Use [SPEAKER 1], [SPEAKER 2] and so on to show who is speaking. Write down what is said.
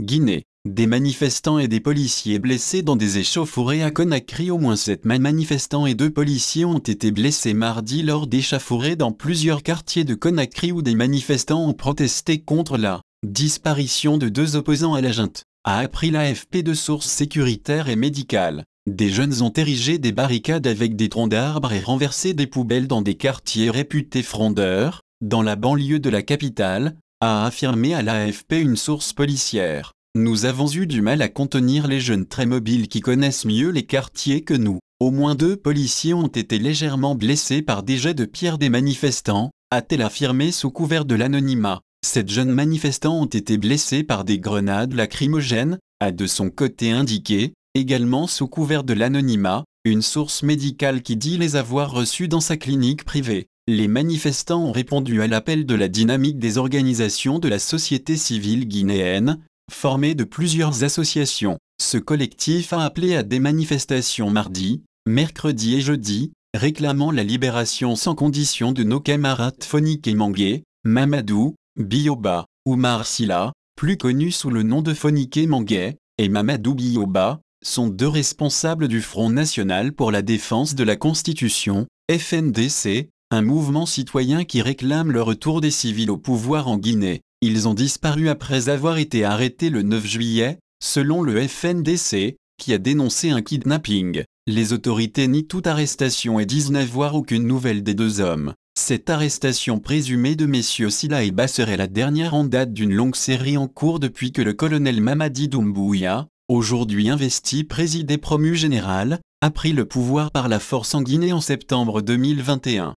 [SPEAKER 1] Guinée. Des manifestants et des policiers blessés dans des échauffourées à Conakry. Au moins sept manifestants et deux policiers ont été blessés mardi lors d'échauffourées dans plusieurs quartiers de Conakry où des manifestants ont protesté contre la disparition de deux opposants à la junte, a appris l'AFP de sources sécuritaires et médicales. Des jeunes ont érigé des barricades avec des troncs d'arbres et renversé des poubelles dans des quartiers réputés frondeurs, dans la banlieue de la capitale, a affirmé à l'AFP une source policière. Nous avons eu du mal à contenir les jeunes très mobiles qui connaissent mieux les quartiers que nous. Au moins deux policiers ont été légèrement blessés par des jets de pierre des manifestants, a-t-elle affirmé sous couvert de l'anonymat. Sept jeunes manifestants ont été blessés par des grenades lacrymogènes, a de son côté indiqué, également sous couvert de l'anonymat, une source médicale qui dit les avoir reçus dans sa clinique privée les manifestants ont répondu à l'appel de la dynamique des organisations de la société civile guinéenne, formée de plusieurs associations. Ce collectif a appelé à des manifestations mardi, mercredi et jeudi, réclamant la libération sans condition de nos camarades Fonique et Mamadou, Bioba, Oumar Silla, plus connus sous le nom de Fonique et et Mamadou Bioba, sont deux responsables du Front National pour la Défense de la Constitution, FNDC, un mouvement citoyen qui réclame le retour des civils au pouvoir en Guinée. Ils ont disparu après avoir été arrêtés le 9 juillet, selon le FNDC, qui a dénoncé un kidnapping. Les autorités nient toute arrestation et disent n'avoir aucune nouvelle des deux hommes. Cette arrestation présumée de messieurs Silla et Bas serait la dernière en date d'une longue série en cours depuis que le colonel Mamadi Doumbouya, aujourd'hui investi président promu général, a pris le pouvoir par la force en Guinée en septembre 2021.